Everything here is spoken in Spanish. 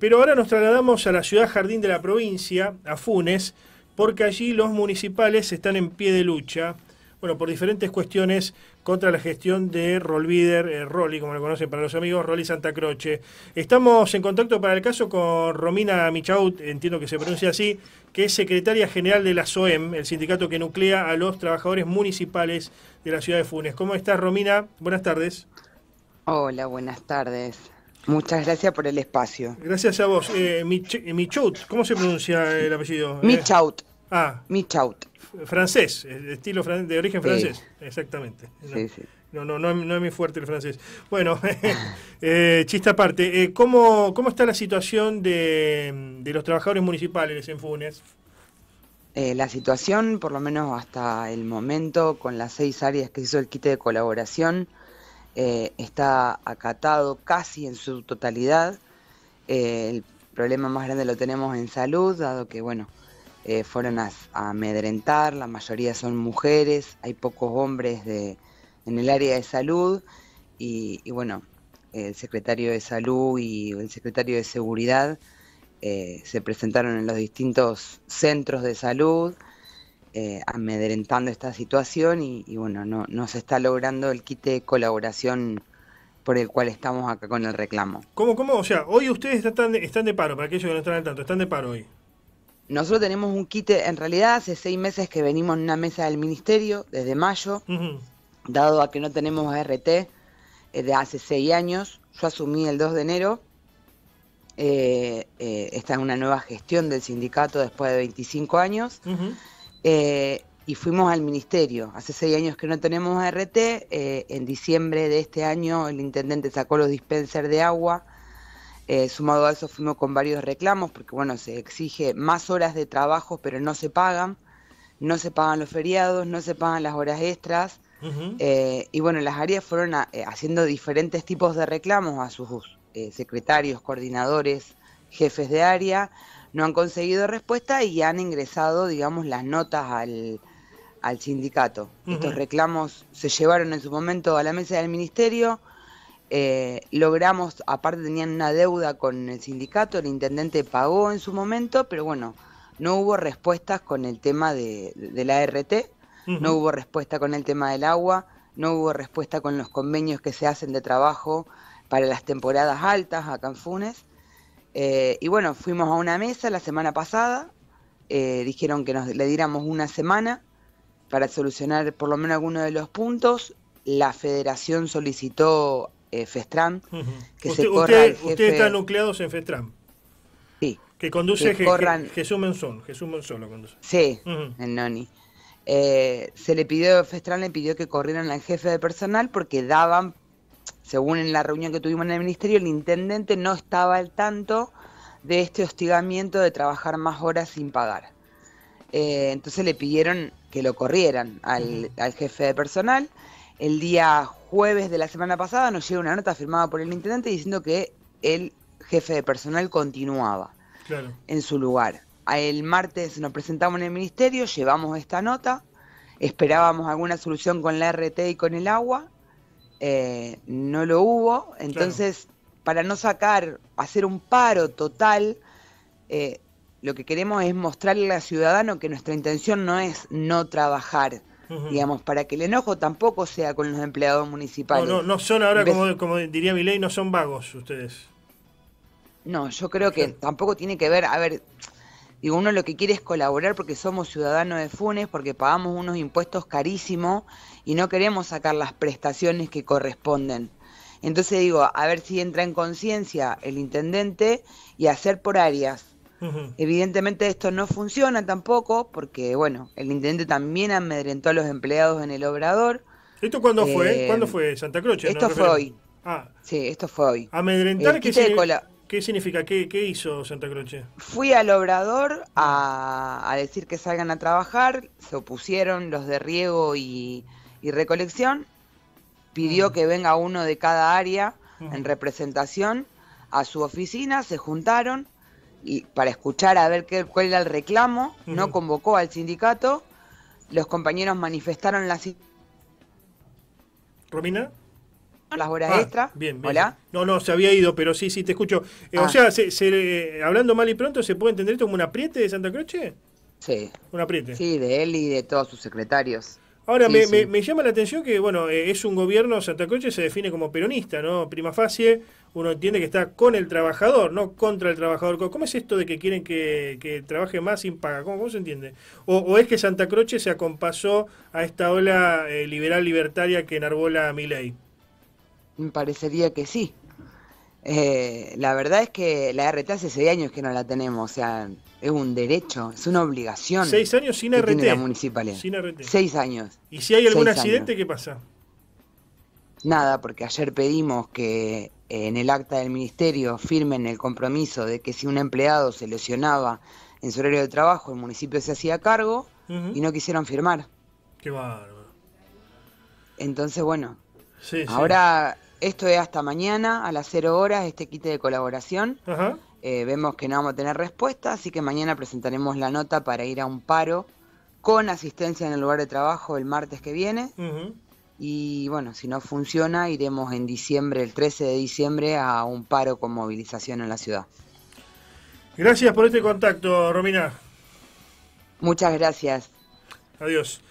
Pero ahora nos trasladamos a la ciudad jardín de la provincia, a Funes, porque allí los municipales están en pie de lucha, bueno, por diferentes cuestiones contra la gestión de Rolvider, Roli, eh, Rolly, como lo conocen para los amigos, Rolly Santa Croce. Estamos en contacto para el caso con Romina Michaud, entiendo que se pronuncia así, que es secretaria general de la SOEM, el sindicato que nuclea a los trabajadores municipales de la ciudad de Funes. ¿Cómo estás, Romina? Buenas tardes. Hola, buenas tardes. Muchas gracias por el espacio. Gracias a vos. Eh, eh, ¿cómo se pronuncia el apellido? Michaut. Eh, ah. Michaut. Francés, estilo de origen francés, exactamente. No, sí, sí. No, no, no, es muy fuerte el francés. Bueno, eh, chista aparte, ¿cómo, está la situación de, los trabajadores municipales en Funes? la situación, por lo menos hasta el momento, con las seis áreas que hizo el quite de colaboración, eh, está acatado casi en su totalidad. Eh, el problema más grande lo tenemos en salud, dado que, bueno, eh, fueron a, amedrentar, la mayoría son mujeres, hay pocos hombres en el área de salud y, bueno, el secretario de salud y el secretario de seguridad se presentaron en los distintos centros de salud, eh, amedrentando esta situación y, bueno, no, no, se está logrando el quite de colaboración por el cual estamos acá con el reclamo. ¿Cómo, cómo? O sea, hoy ustedes están, de paro, para aquellos que no están al tanto, están de paro hoy. Nosotros tenemos un quite en realidad hace seis meses que venimos en una mesa del ministerio, desde mayo, dado a que no tenemos ART, eh, de hace seis años, yo asumí el 2 de enero, está eh, en esta es una nueva gestión del sindicato después de 25 años. Eh, y fuimos al ministerio. Hace seis años que no tenemos ART. Eh, en diciembre de este año el intendente sacó los dispensers de agua. Eh, sumado a eso fuimos con varios reclamos porque bueno, se exige más horas de trabajo pero no se pagan. No se pagan los feriados, no se pagan las horas extras. y bueno, las áreas fueron haciendo diferentes tipos de reclamos a sus secretarios, coordinadores, jefes de área no han conseguido respuesta y han ingresado, digamos, las notas al, sindicato. Estos reclamos se llevaron en su momento a la mesa del ministerio. Eh, logramos, aparte tenían una deuda con el sindicato, el intendente pagó en su momento, pero bueno, no hubo respuestas con el tema de, la ART, no hubo respuesta con el tema del agua, no hubo respuesta con los convenios que se hacen de trabajo para las temporadas altas a Canfunes. Eh, y bueno, fuimos a una mesa la semana pasada, eh, dijeron que nos le diéramos una semana para solucionar por lo menos alguno de los puntos. La federación solicitó eh, que se corra jefe... Ustedes están nucleados en Festran. Sí. Que conduce Jesús Menzón. Jesús menzón lo conduce. Sí, en Noni. Eh, se le pidió, Festran le pidió que corrieran al jefe de personal porque daban según en la reunión que tuvimos en el ministerio, el intendente no estaba al tanto de este hostigamiento de trabajar más horas sin pagar. Eh, entonces le pidieron que lo corrieran al, jefe de personal. El día jueves de la semana pasada nos llega una nota firmada por el intendente diciendo que el jefe de personal continuaba en su lugar. El martes nos presentamos en el ministerio, llevamos esta nota, esperábamos alguna solución con la RT y con el agua eh, no lo hubo. Entonces, para no sacar, hacer un paro total, eh, lo que queremos es mostrarle al ciudadano que nuestra intención no es no trabajar. Digamos, para que el enojo tampoco sea con los empleados municipales. No, no, son ahora, como, como diría mi ley, no son vagos ustedes. No, yo creo que tampoco tiene que ver, a ver, Digo, uno lo que quiere es colaborar porque somos ciudadanos de Funes, porque pagamos unos impuestos carísimos y no queremos sacar las prestaciones que corresponden. Entonces digo, a ver si entra en conciencia el intendente y hacer por áreas. Evidentemente esto no funciona tampoco, porque bueno, el intendente también amedrentó a los empleados en el obrador. ¿Esto cuándo fue? Eh, ¿Cuándo fue? Santa Croce. Esto fue hoy. Ah. Sí, esto fue hoy. Amedrentar que ¿Qué significa? ¿Qué, hizo Santa Croce? Fui al obrador a, decir que salgan a trabajar, se opusieron los de riego y, recolección, pidió mm. que venga uno de cada área mm. en representación a su oficina, se juntaron y para escuchar a ver cuál era el reclamo, no convocó al sindicato, los compañeros manifestaron la... ¿Romina? las horas ah, extra. Bien, Hola. No, no, se había ido, pero sí, sí, te escucho. Eh, o ah. sea, eh, hablando mal y pronto, ¿se puede entender esto como un apriete de Santa Croce? Sí. Un apriete. Sí, de él y de todos sus secretarios. Ahora, me, llama la atención que, bueno, eh, es un gobierno, Santa Croce se define como peronista, ¿no? Prima facie, uno entiende que está con el trabajador, no contra el trabajador. ¿Cómo es esto de que quieren que, trabaje más sin paga? ¿Cómo, se entiende? O, es que Santa Croce se acompasó a esta ola liberal libertaria que enarbola Milei? Me parecería que sí. Eh, la verdad es que la RT hace seis años que no la tenemos, o sea, es un derecho, es una obligación. Seis años sin RT. Sin RT. Seis años. ¿Y si hay algún accidente, qué pasa? Nada, porque ayer pedimos que eh, en el acta del ministerio firmen el compromiso de que si un empleado se lesionaba en su horario de trabajo, el municipio se hacía cargo y no quisieron firmar. Qué bárbaro. Entonces, bueno, ahora esto es hasta mañana a las 0 horas, este quite de colaboración. Eh, vemos que no vamos a tener respuesta, así que mañana presentaremos la nota para ir a un paro con asistencia en el lugar de trabajo el martes que viene. Y bueno, si no funciona, iremos en diciembre, el 13 de diciembre, a un paro con movilización en la ciudad. Gracias por este contacto, Romina. Muchas gracias. Adiós.